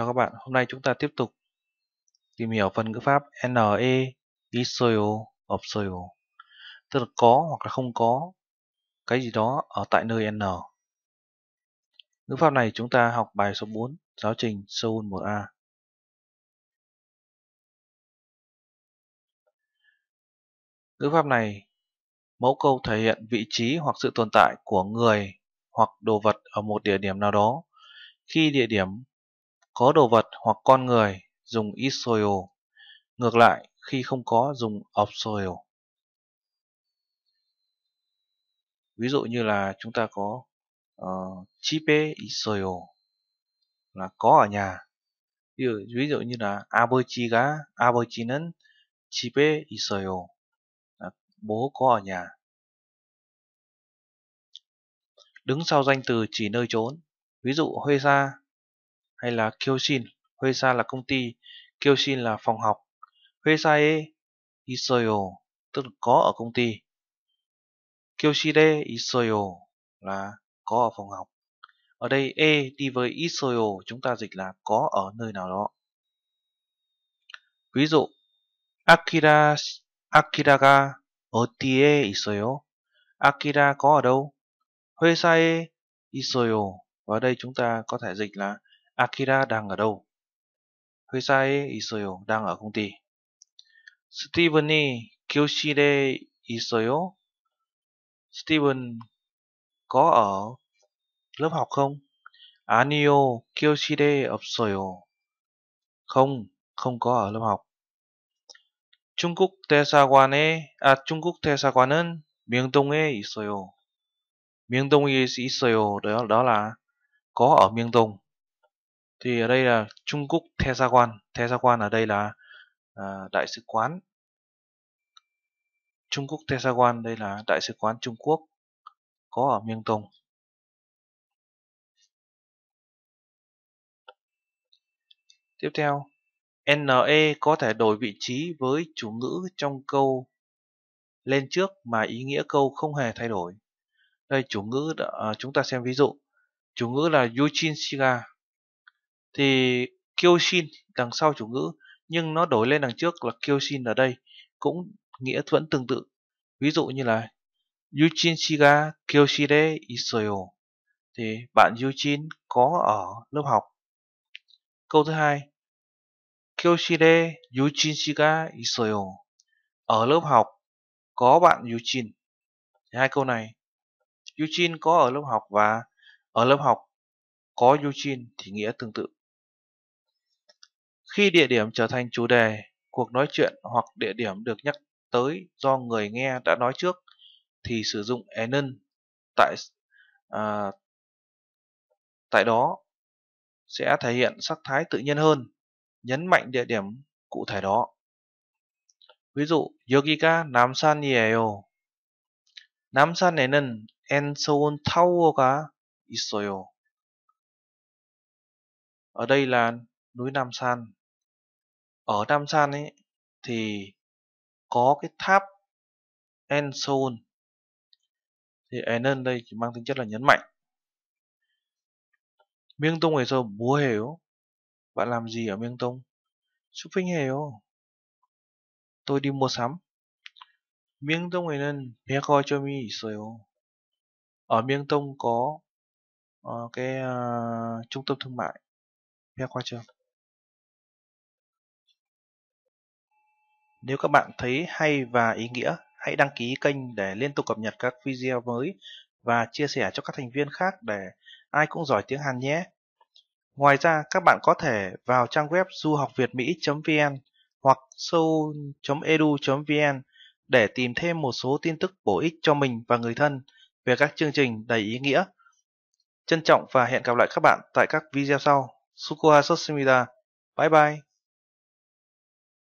Chào các bạn, hôm nay chúng ta tiếp tục tìm hiểu phần ngữ pháp NE isoio opsoio tức là có hoặc là không có cái gì đó ở tại nơi N. Ngữ pháp này chúng ta học bài số 4, giáo trình Seoul 1A. Ngữ pháp này mẫu câu thể hiện vị trí hoặc sự tồn tại của người hoặc đồ vật ở một địa điểm nào đó khi địa điểm có đồ vật hoặc con người dùng isoil, ngược lại khi không có dùng opsoil. Ví dụ như là chúng ta có uh, chipe isoil là có ở nhà. Ví dụ, ví dụ như là aberchiga, aberchinan, chipe isoil là bố có ở nhà. Đứng sau danh từ chỉ nơi trốn. Ví dụ hơi xa hay là Kyoshin, Huesa là công ty, Kyoshin là phòng học, Huesae Isoyo tức là có ở công ty. Kyoshide Isoyo là có ở phòng học. Ở đây E đi với Isoyo chúng ta dịch là có ở nơi nào đó. Ví dụ Akira Akira ga e isoyo. Akira có ở đâu? Huesae isoyo. Và ở đây chúng ta có thể dịch là Akira đang ở đâu. 회사에 있어요. đang ở công ty. Steven이 교실에 있어요? Steven có ở lớp học không? 아니요, 교실에 없어요. Không, không có ở lớp học. 중국 대사관에 아 중국 대사관은 명동에 있어요. 명동에 있어요. Đó, đó là có ở miền đông thì ở đây là Trung Quốc The Sa Quan The Sa Quan ở đây là à, đại sứ quán Trung Quốc The Sa Quan đây là đại sứ quán Trung Quốc có ở Miêng Tùng tiếp theo NE có thể đổi vị trí với chủ ngữ trong câu lên trước mà ý nghĩa câu không hề thay đổi. Đây chủ ngữ đã, à, chúng ta xem ví dụ. Chủ ngữ là Yujin Shiga thì Kyoshin đằng sau chủ ngữ nhưng nó đổi lên đằng trước là Kyoshin ở đây cũng nghĩa vẫn tương tự. Ví dụ như là Yuchin Shiga Kyoshide Isoyo thì bạn Yuchin có ở lớp học. Câu thứ hai Kyoshide Yuchin Shiga Isoyo ở lớp học có bạn Yuchin. Thì hai câu này Yuchin có ở lớp học và ở lớp học có Yuchin thì nghĩa tương tự. Khi địa điểm trở thành chủ đề, cuộc nói chuyện hoặc địa điểm được nhắc tới do người nghe đã nói trước thì sử dụng Enon tại à, tại đó sẽ thể hiện sắc thái tự nhiên hơn, nhấn mạnh địa điểm cụ thể đó. Ví dụ, 여기가 남산이에요. 남산에는 엔소운 타워가 있어요. Ở đây là núi Nam San ở Nam San ấy thì có cái tháp Enson thì Enon đây chỉ mang tính chất là nhấn mạnh Miêng Tông ngày xưa búa hiểu Bạn làm gì ở Miêng Tông? phinh hiểu Tôi đi mua sắm Miêng Tông ngày nên Mẹ coi cho mi sửa Ở Miêng Tông có uh, Cái uh, trung tâm thương mại Mẹ coi cho Nếu các bạn thấy hay và ý nghĩa, hãy đăng ký kênh để liên tục cập nhật các video mới và chia sẻ cho các thành viên khác để ai cũng giỏi tiếng Hàn nhé. Ngoài ra, các bạn có thể vào trang web duhocvietmy vn hoặc seoul.edu.vn để tìm thêm một số tin tức bổ ích cho mình và người thân về các chương trình đầy ý nghĩa. Trân trọng và hẹn gặp lại các bạn tại các video sau. Sukuha Bye bye!